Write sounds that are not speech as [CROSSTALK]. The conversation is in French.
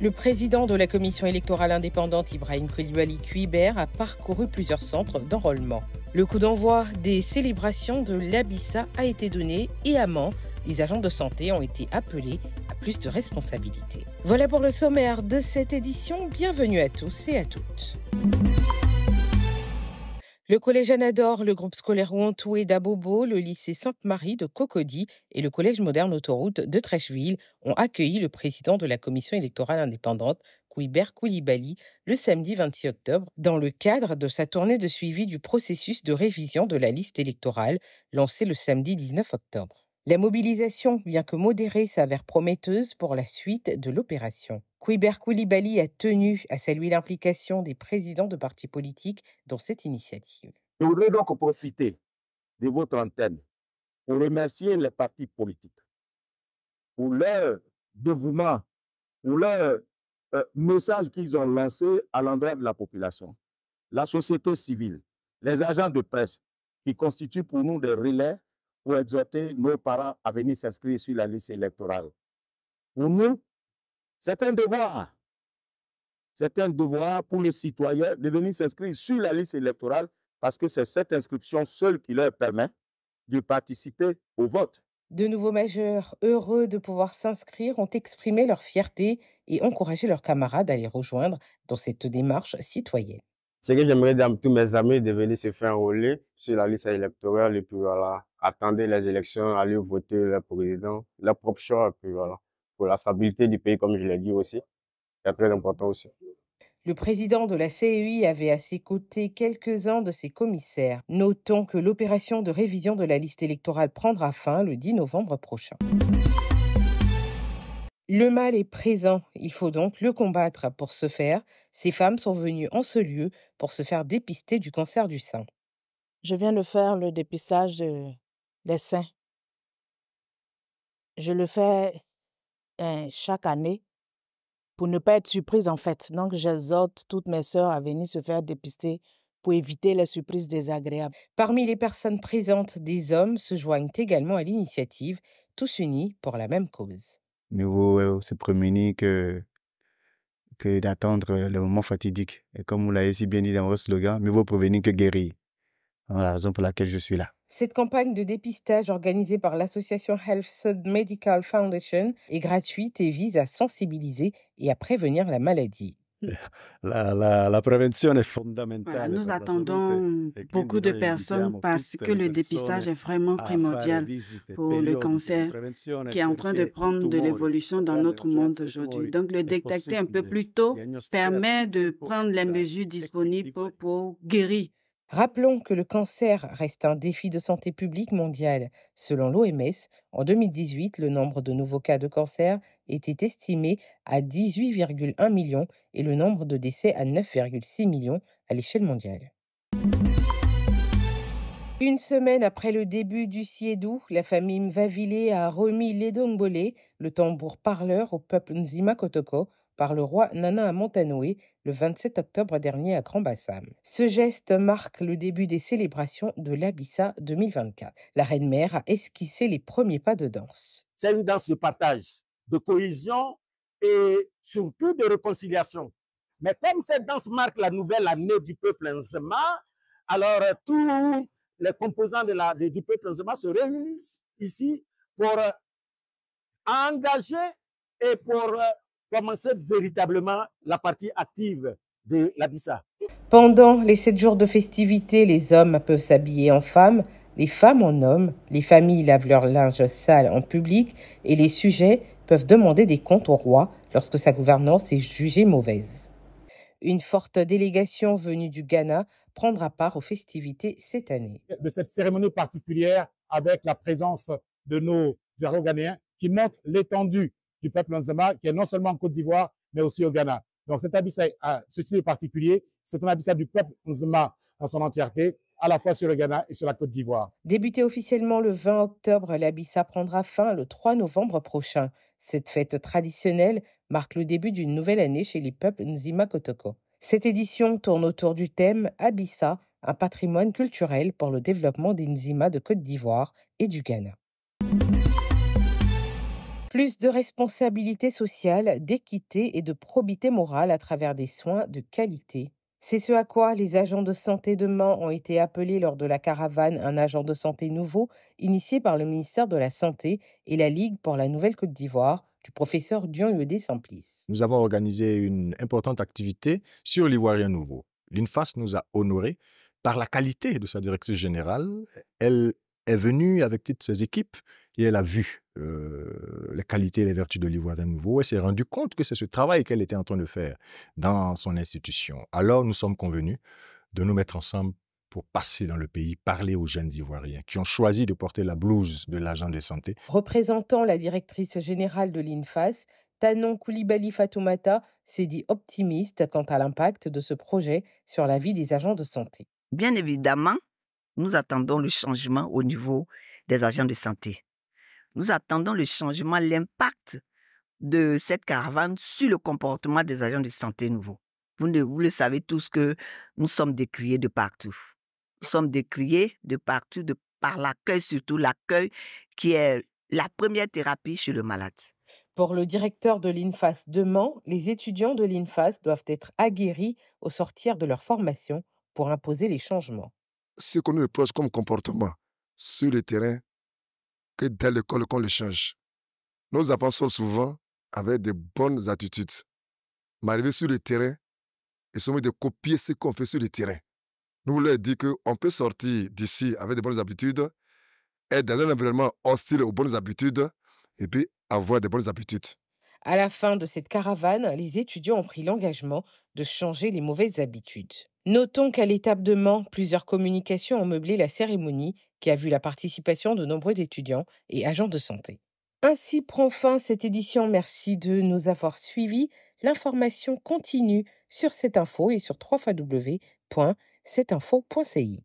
Le président de la commission électorale indépendante, Ibrahim Kolibali Kuiber, a parcouru plusieurs centres d'enrôlement. Le coup d'envoi des célébrations de l'Abissa a été donné et à Mans, les agents de santé ont été appelés à plus de responsabilités. Voilà pour le sommaire de cette édition. Bienvenue à tous et à toutes. Le collège Anador, le groupe scolaire Ouantoué d'Abobo, le lycée Sainte-Marie de Cocody et le collège moderne autoroute de Trècheville ont accueilli le président de la commission électorale indépendante, Kouibert Koulibaly, le samedi 26 octobre, dans le cadre de sa tournée de suivi du processus de révision de la liste électorale lancée le samedi 19 octobre. La mobilisation, bien que modérée, s'avère prometteuse pour la suite de l'opération. Kouiber Koulibaly a tenu à saluer l'implication des présidents de partis politiques dans cette initiative. Je voudrais donc profiter de votre antenne pour remercier les partis politiques pour leur dévouement, pour leur euh, message qu'ils ont lancé à l'endroit de la population, la société civile, les agents de presse qui constituent pour nous des relais pour exhorter nos parents à venir s'inscrire sur la liste électorale. Pour nous, c'est un devoir. C'est un devoir pour les citoyens de venir s'inscrire sur la liste électorale parce que c'est cette inscription seule qui leur permet de participer au vote. De nouveaux majeurs, heureux de pouvoir s'inscrire, ont exprimé leur fierté et encouragé leurs camarades à les rejoindre dans cette démarche citoyenne. C'est que j'aimerais dire tous mes amis de venir se faire enrôler sur la liste électorale et puis voilà, attendre les élections, aller voter le président, leur propre choix et puis voilà pour la stabilité du pays, comme je l'ai dit aussi. C'est très important aussi. Le président de la CEI avait à ses côtés quelques-uns de ses commissaires. Notons que l'opération de révision de la liste électorale prendra fin le 10 novembre prochain. Le mal est présent, il faut donc le combattre. Pour ce faire, ces femmes sont venues en ce lieu pour se faire dépister du cancer du sein. Je viens de faire le dépistage des seins. Je le fais Hein, chaque année pour ne pas être surprise en fait. Donc j'exhorte toutes mes sœurs à venir se faire dépister pour éviter les surprises désagréables. Parmi les personnes présentes, des hommes se joignent également à l'initiative, tous unis pour la même cause. Mais vous se que, que d'attendre le moment fatidique. Et comme vous l'avez si bien dit dans votre slogan, mieux vous prévenir que guérir. Voilà la raison pour laquelle je suis là. Cette campagne de dépistage organisée par l'association Health Sud Medical Foundation est gratuite et vise à sensibiliser et à prévenir la maladie. [LAUGHS] La, prévention est fondamentale. nous attendons beaucoup de personnes parce que le dépistage est vraiment primordial pour le cancer qui est en train de prendre de l'évolution dans notre monde aujourd'hui. Donc, le détecter un peu plus tôt permet de prendre les mesures disponibles pour guérir Rappelons que le cancer reste un défi de santé publique mondiale. Selon l'OMS, en 2018, le nombre de nouveaux cas de cancer était estimé à 18,1 millions et le nombre de décès à 9,6 millions à l'échelle mondiale. Une semaine après le début du Siedou, la famille Mvavile a remis ledombolé le tambour parleur, au peuple Nzima Kotoko, par le roi Nana Montanoué, le 27 octobre dernier à Grand Bassam. Ce geste marque le début des célébrations de l'Abissa 2024. La reine mère a esquissé les premiers pas de danse. C'est une danse de partage, de cohésion et surtout de réconciliation. Mais comme cette danse marque la nouvelle année du peuple Nzema, alors tous les composants de la, du peuple Nzema se réunissent ici pour euh, engager et pour euh, commencer véritablement la partie active de l'Abissa. Pendant les sept jours de festivités, les hommes peuvent s'habiller en femmes, les femmes en hommes, les familles lavent leur linge sale en public et les sujets peuvent demander des comptes au roi lorsque sa gouvernance est jugée mauvaise. Une forte délégation venue du Ghana prendra part aux festivités cette année. De cette cérémonie particulière avec la présence de nos Ghanéens qui montre l'étendue du peuple Nzema, qui est non seulement en Côte d'Ivoire, mais aussi au Ghana. Donc cet abyssal, euh, ce titre particulier, c'est un abyssal du peuple Nzema en son entièreté, à la fois sur le Ghana et sur la Côte d'Ivoire. Débuté officiellement le 20 octobre, l'Abissa prendra fin le 3 novembre prochain. Cette fête traditionnelle marque le début d'une nouvelle année chez les peuples Nzima Kotoko. Cette édition tourne autour du thème Abissa, un patrimoine culturel pour le développement des Nzima de Côte d'Ivoire et du Ghana. Plus de responsabilité sociale, d'équité et de probité morale à travers des soins de qualité. C'est ce à quoi les agents de santé de Mans ont été appelés lors de la caravane Un agent de santé nouveau, initié par le ministère de la Santé et la Ligue pour la Nouvelle-Côte d'Ivoire, du professeur Dion Yodé Samplis. Nous avons organisé une importante activité sur l'Ivoirien nouveau. L'INFAS nous a honorés par la qualité de sa directrice générale. Elle est venue avec toutes ses équipes et elle a vu la euh, les qualités et les vertus de l'Ivoirien nouveau et s'est rendu compte que c'est ce travail qu'elle était en train de faire dans son institution. Alors nous sommes convenus de nous mettre ensemble pour passer dans le pays, parler aux jeunes Ivoiriens qui ont choisi de porter la blouse de l'agent de santé. Représentant la directrice générale de l'INFAS, Tanon Koulibaly Fatoumata s'est dit optimiste quant à l'impact de ce projet sur la vie des agents de santé. Bien évidemment, nous attendons le changement au niveau des agents de santé. Nous attendons le changement, l'impact de cette caravane sur le comportement des agents de santé nouveaux. Vous, le savez tous que nous sommes décriés de partout. Nous sommes décriés de partout de, par l'accueil, surtout l'accueil qui est la première thérapie chez le malade. Pour le directeur de l'INFAS de les étudiants de l'INFAS doivent être aguerris au sortir de leur formation pour imposer les changements. Ce qu'on nous propose comme comportement sur le terrain, que dès l'école qu'on le change. Nos enfants sortent souvent avec de bonnes attitudes. Mais arrivés sur le terrain, ils sont de copier ce qu'on fait sur le terrain. Nous voulons dire qu'on peut sortir d'ici avec de bonnes habitudes, être dans un environnement hostile aux bonnes habitudes et puis avoir de bonnes habitudes. À la fin de cette caravane, les étudiants ont pris l'engagement de changer les mauvaises habitudes. Notons qu'à l'étape de Mans, plusieurs communications ont meublé la cérémonie qui a vu la participation de nombreux étudiants et agents de santé. Ainsi prend fin cette édition. Merci de nous avoir suivis. L'information continue sur cette info et sur www.cetinfo.ci.